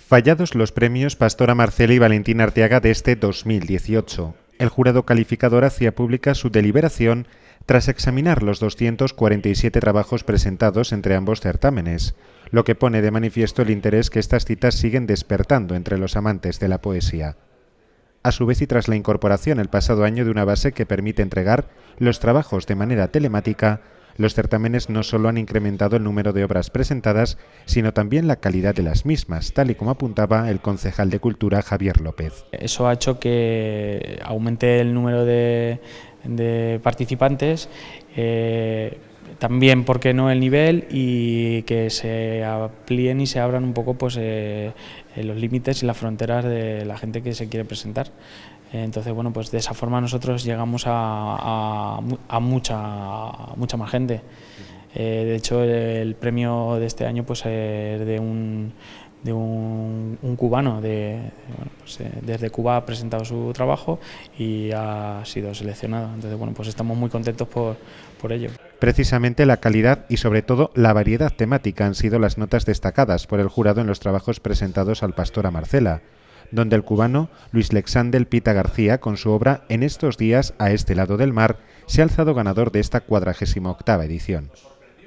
Fallados los premios Pastora Marcela y Valentín Arteaga de este 2018, el jurado calificador hacía pública su deliberación tras examinar los 247 trabajos presentados entre ambos certámenes, lo que pone de manifiesto el interés que estas citas siguen despertando entre los amantes de la poesía. A su vez y tras la incorporación el pasado año de una base que permite entregar los trabajos de manera telemática, los certámenes no solo han incrementado el número de obras presentadas, sino también la calidad de las mismas, tal y como apuntaba el concejal de Cultura Javier López. Eso ha hecho que aumente el número de, participantes. Eh, también, ¿por no?, el nivel y que se amplíen y se abran un poco pues, eh, eh, los límites y las fronteras de la gente que se quiere presentar. Entonces, bueno, pues de esa forma nosotros llegamos a, mucha, mucha más gente. Eh, de hecho, el premio de este año pues, es de un, de un, cubano, de, pues, desde Cuba ha presentado su trabajo y ha sido seleccionado. Entonces, bueno, pues estamos muy contentos por, por ello. Precisamente la calidad y sobre todo la variedad temática han sido las notas destacadas por el jurado en los trabajos presentados al pastor a Marcela, donde el cubano Luis Lexandel Pita García, con su obra En estos días a este lado del mar, se ha alzado ganador de esta cuadragésima octava edición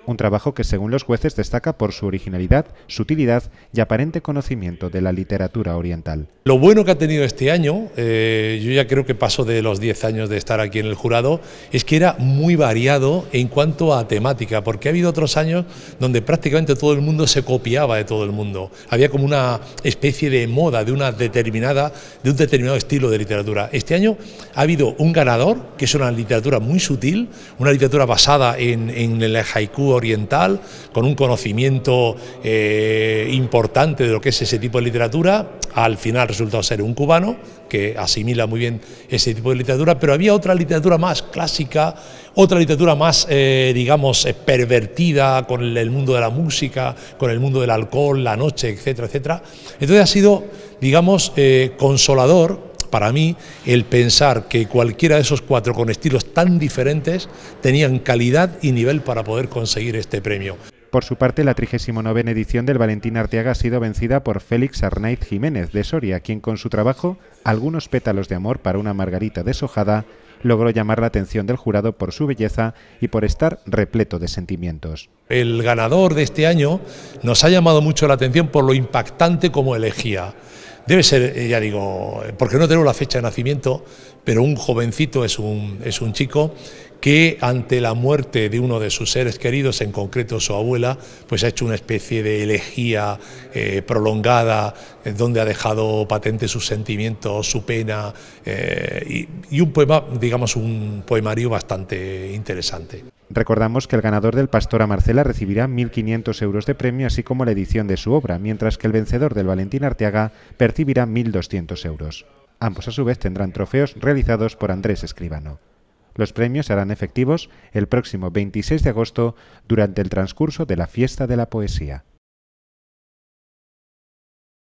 un trabajo que según los jueces destaca por su originalidad, sutilidad y aparente conocimiento de la literatura oriental. Lo bueno que ha tenido este año, eh, yo ya creo que paso de los 10 años de estar aquí en el jurado, es que era muy variado en cuanto a temática, porque ha habido otros años donde prácticamente todo el mundo se copiaba de todo el mundo. Había como una especie de moda de una determinada, de un determinado estilo de literatura. Este año ha habido un ganador, que es una literatura muy sutil, una literatura basada en, en el haiku oriental, con un conocimiento eh, importante de lo que es ese tipo de literatura, al final resultó ser un cubano que asimila muy bien ese tipo de literatura, pero había otra literatura más clásica, otra literatura más, eh, digamos, eh, pervertida con el mundo de la música, con el mundo del alcohol, la noche, etcétera, etcétera. Entonces ha sido, digamos, consolador para mí el pensar que cualquiera de esos cuatro con estilos tan diferentes tenían calidad y nivel para poder conseguir este premio. Por su parte, la 39 edición del Valentín Arteaga ha sido vencida por Félix Arnaiz Jiménez de Soria, quien con su trabajo, Algunos pétalos de amor para una margarita deshojada, logró llamar la atención del jurado por su belleza y por estar repleto de sentimientos. El ganador de este año nos ha llamado mucho la atención por lo impactante como elegía. Debe ser, eh, ya digo, porque no tengo la fecha de nacimiento, pero un jovencito es un, chico que ante la muerte de uno de sus seres queridos, en concreto su abuela, pues ha hecho una especie de elegía eh, prolongada, donde ha dejado patente sus sentimientos, su pena, eh, y, y un poema, digamos, un poemario bastante interesante. Recordamos que el ganador del Pastora Marcela recibirá 1.500 euros de premio, así como la edición de su obra, mientras que el vencedor del Valentín Arteaga percibirá 1.200 euros. Ambos a su vez tendrán trofeos realizados por Andrés Escribano. Los premios serán efectivos el próximo 26 de agosto durante el transcurso de la Fiesta de la Poesía.